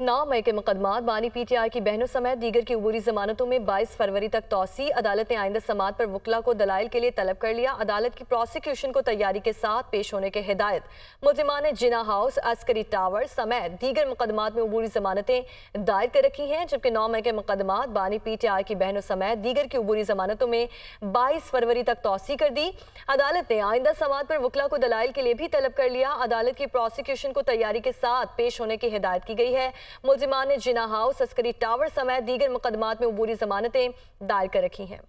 नौ मई के मुकदमा बानी पीटीआई की बहनों समेत दीगर की उबूरी जमानतों में 22 फरवरी तक तोसी अदालत ने आइंदा समात पर वकला को दलाइल के लिए तलब कर लिया अदालत की प्रोसिक्यूशन को तैयारी के साथ पेश होने के हिदायत ने जिना हाउस अस्करी टावर समेत दीगर मुकदमा में उबूरी जमानतें दायर कर रखी हैं जबकि नौ मई के मुकदमा बानी पी टी आई की बहनों समेत दीगर की उबूरी जमानतों में बाईस फरवरी तक तोसी कर दी अदालत ने आइंदा समात पर वकला को दलाइल के लिए भी तलब कर लिया अदालत की प्रोसिक्यूशन को तैयारी के साथ पेश होने की हिदायत की गई है मुलजिमान ने जिना हाउस अस्करी टावर समेत दीगर मुकदमात में उबूरी जमानतें दायर कर रखी हैं